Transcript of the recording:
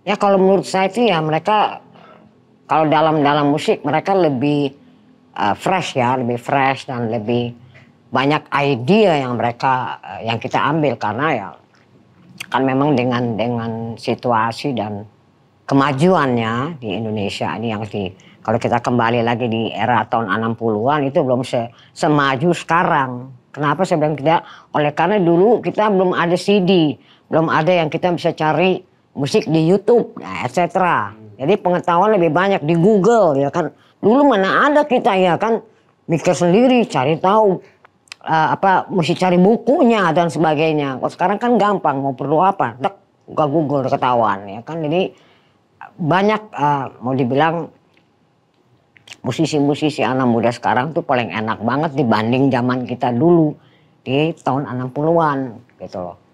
Ya kalau menurut saya sih ya mereka kalau dalam-dalam musik mereka lebih uh, fresh ya, lebih fresh dan lebih banyak ide yang mereka uh, yang kita ambil karena ya kan memang dengan dengan situasi dan kemajuannya di Indonesia ini yang di kalau kita kembali lagi di era tahun 60-an itu belum se, semaju sekarang. Kenapa saya bilang tidak? Oleh karena dulu kita belum ada CD, belum ada yang kita bisa cari musik di YouTube, nah, etc. Jadi pengetahuan lebih banyak di Google ya kan. Dulu mana ada kita ya kan mikir sendiri, cari tahu uh, apa mesti cari bukunya dan sebagainya. Kalau sekarang kan gampang mau perlu apa, tek buka Google ketahuan ya kan. Jadi banyak uh, mau dibilang musisi-musisi anak muda sekarang tuh paling enak banget dibanding zaman kita dulu di tahun 60-an gitu loh.